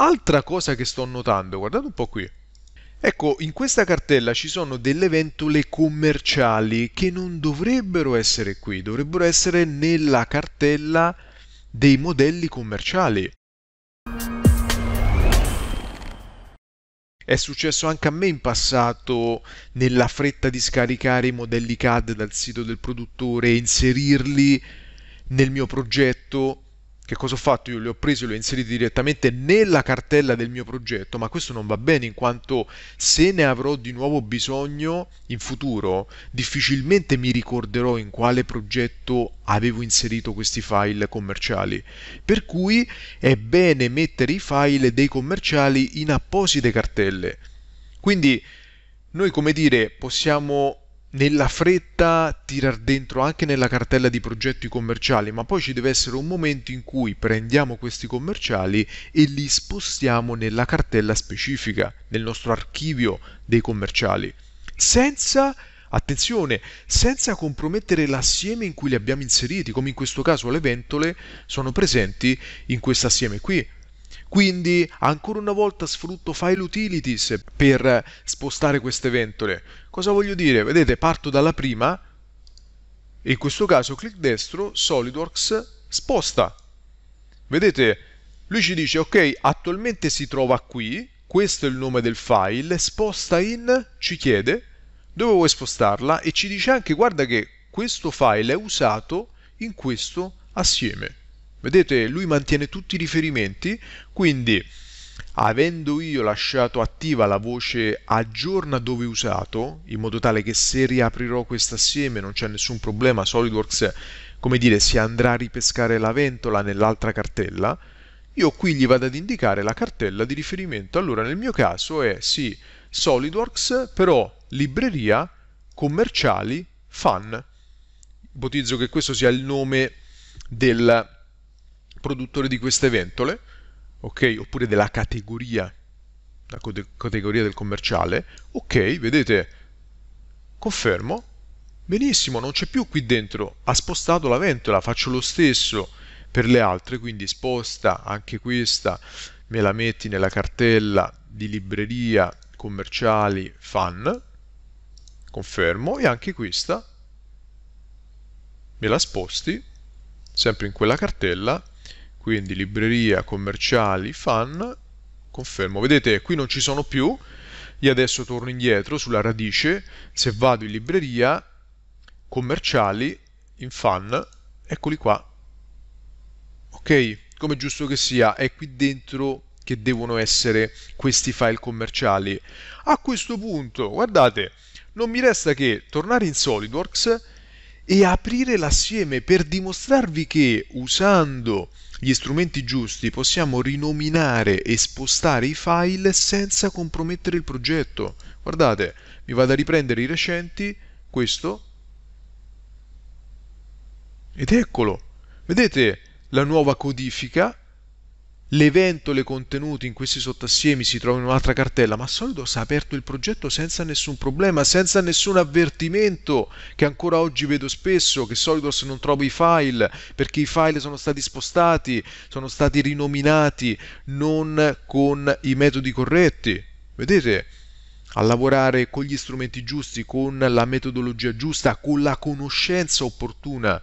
Altra cosa che sto notando, guardate un po' qui. Ecco, in questa cartella ci sono delle ventole commerciali che non dovrebbero essere qui, dovrebbero essere nella cartella dei modelli commerciali. È successo anche a me in passato, nella fretta di scaricare i modelli CAD dal sito del produttore e inserirli nel mio progetto, che cosa ho fatto? Io li ho presi e li ho inseriti direttamente nella cartella del mio progetto, ma questo non va bene in quanto se ne avrò di nuovo bisogno in futuro, difficilmente mi ricorderò in quale progetto avevo inserito questi file commerciali. Per cui è bene mettere i file dei commerciali in apposite cartelle. Quindi noi come dire possiamo nella fretta tirar dentro anche nella cartella di progetti commerciali, ma poi ci deve essere un momento in cui prendiamo questi commerciali e li spostiamo nella cartella specifica, nel nostro archivio dei commerciali, senza, attenzione, senza compromettere l'assieme in cui li abbiamo inseriti, come in questo caso le ventole sono presenti in questo assieme qui. Quindi ancora una volta sfrutto file utilities per spostare queste ventole. Cosa voglio dire? Vedete, parto dalla prima e in questo caso clic destro, SolidWorks sposta. Vedete, lui ci dice ok, attualmente si trova qui, questo è il nome del file, sposta in, ci chiede dove vuoi spostarla e ci dice anche guarda che questo file è usato in questo assieme. Vedete, lui mantiene tutti i riferimenti, quindi avendo io lasciato attiva la voce aggiorna dove usato, in modo tale che se riaprirò questo assieme non c'è nessun problema, SolidWorks, come dire, si andrà a ripescare la ventola nell'altra cartella, io qui gli vado ad indicare la cartella di riferimento. Allora nel mio caso è sì, SolidWorks, però libreria, commerciali, fan. Ipotizzo che questo sia il nome del produttore di queste ventole, ok? Oppure della categoria, la categoria del commerciale, ok? Vedete, confermo, benissimo, non c'è più qui dentro, ha spostato la ventola, faccio lo stesso per le altre, quindi sposta anche questa, me la metti nella cartella di libreria commerciali fan, confermo, e anche questa me la sposti sempre in quella cartella quindi libreria, commerciali, fan, confermo, vedete qui non ci sono più, io adesso torno indietro sulla radice, se vado in libreria, commerciali, in fan, eccoli qua, ok? Come giusto che sia, è qui dentro che devono essere questi file commerciali. A questo punto, guardate, non mi resta che tornare in SolidWorks e aprire l'assieme per dimostrarvi che usando gli strumenti giusti possiamo rinominare e spostare i file senza compromettere il progetto. Guardate, mi vado a riprendere i recenti, questo, ed eccolo. Vedete la nuova codifica l'evento, le contenuti in questi sottassiemi si trovano in un'altra cartella, ma Solido si è aperto il progetto senza nessun problema, senza nessun avvertimento, che ancora oggi vedo spesso, che Solidos non trovi i file, perché i file sono stati spostati, sono stati rinominati, non con i metodi corretti. Vedete? A lavorare con gli strumenti giusti, con la metodologia giusta, con la conoscenza opportuna